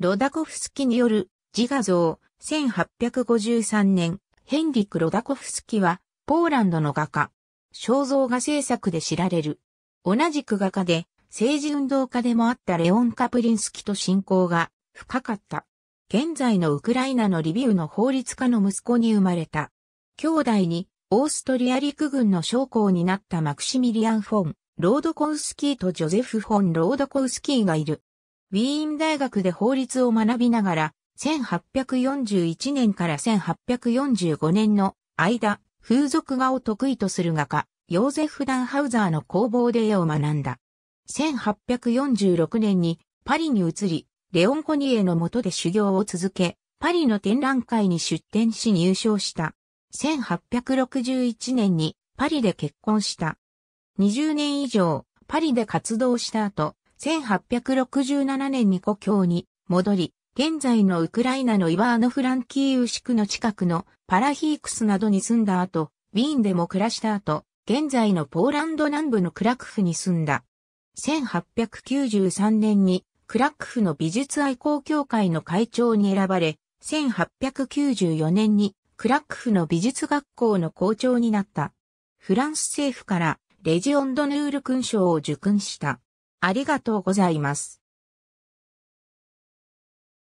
ロダコフスキによる自画像、1853年、ヘンリク・ロダコフスキは、ポーランドの画家、肖像画制作で知られる。同じく画家で、政治運動家でもあったレオン・カプリンスキと親交が深かった。現在のウクライナのリビウの法律家の息子に生まれた。兄弟に、オーストリア陸軍の将校になったマクシミリアン・フォン、ロードコウスキーとジョゼフ・フォン・ロードコウスキーがいる。ウィーン大学で法律を学びながら、1841年から1845年の間、風俗画を得意とする画家、ヨーゼフ・ダンハウザーの工房で絵を学んだ。1846年にパリに移り、レオン・コニエの下で修行を続け、パリの展覧会に出展し入賞した。1861年にパリで結婚した。20年以上、パリで活動した後、1867年に故郷に戻り、現在のウクライナのイワーノ・フランキーウシクの近くのパラヒークスなどに住んだ後、ウィーンでも暮らした後、現在のポーランド南部のクラクフに住んだ。1893年にクラクフの美術愛好協会の会長に選ばれ、1894年にクラクフの美術学校の校長になった。フランス政府からレジオンドヌール勲章を受勲した。ありがとうございます。